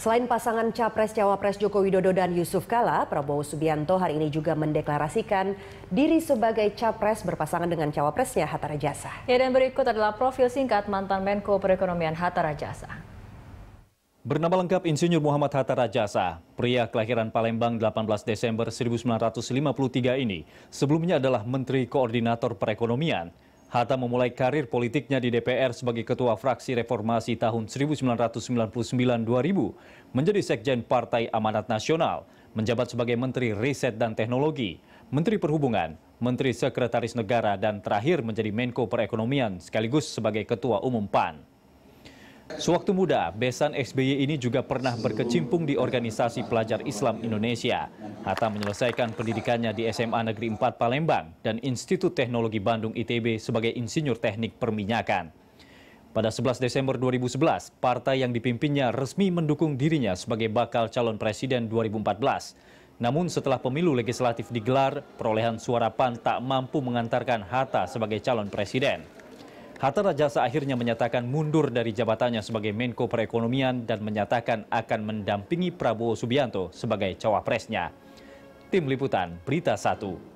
Selain pasangan Capres-Cawapres Joko Widodo dan Yusuf Kala, Prabowo Subianto hari ini juga mendeklarasikan diri sebagai Capres berpasangan dengan Cawapresnya Hatta Rajasa. Ya dan berikut adalah profil singkat mantan Menko Perekonomian Hatta Rajasa. Bernama lengkap Insinyur Muhammad Hatta Rajasa, pria kelahiran Palembang 18 Desember 1953 ini, sebelumnya adalah Menteri Koordinator Perekonomian Hatta memulai karir politiknya di DPR sebagai ketua fraksi reformasi tahun 1999-2000, menjadi sekjen Partai Amanat Nasional, menjabat sebagai Menteri Riset dan Teknologi, Menteri Perhubungan, Menteri Sekretaris Negara, dan terakhir menjadi Menko Perekonomian sekaligus sebagai Ketua Umum PAN. Sewaktu muda, Besan SBY ini juga pernah berkecimpung di organisasi pelajar Islam Indonesia. Hatta menyelesaikan pendidikannya di SMA Negeri 4 Palembang dan Institut Teknologi Bandung ITB sebagai insinyur teknik perminyakan. Pada 11 Desember 2011, partai yang dipimpinnya resmi mendukung dirinya sebagai bakal calon presiden 2014. Namun setelah pemilu legislatif digelar, perolehan suara PAN tak mampu mengantarkan Hatta sebagai calon presiden. Hatta Rajasa akhirnya menyatakan mundur dari jabatannya sebagai Menko Perekonomian dan menyatakan akan mendampingi Prabowo Subianto sebagai cawapresnya. Tim Liputan Berita 1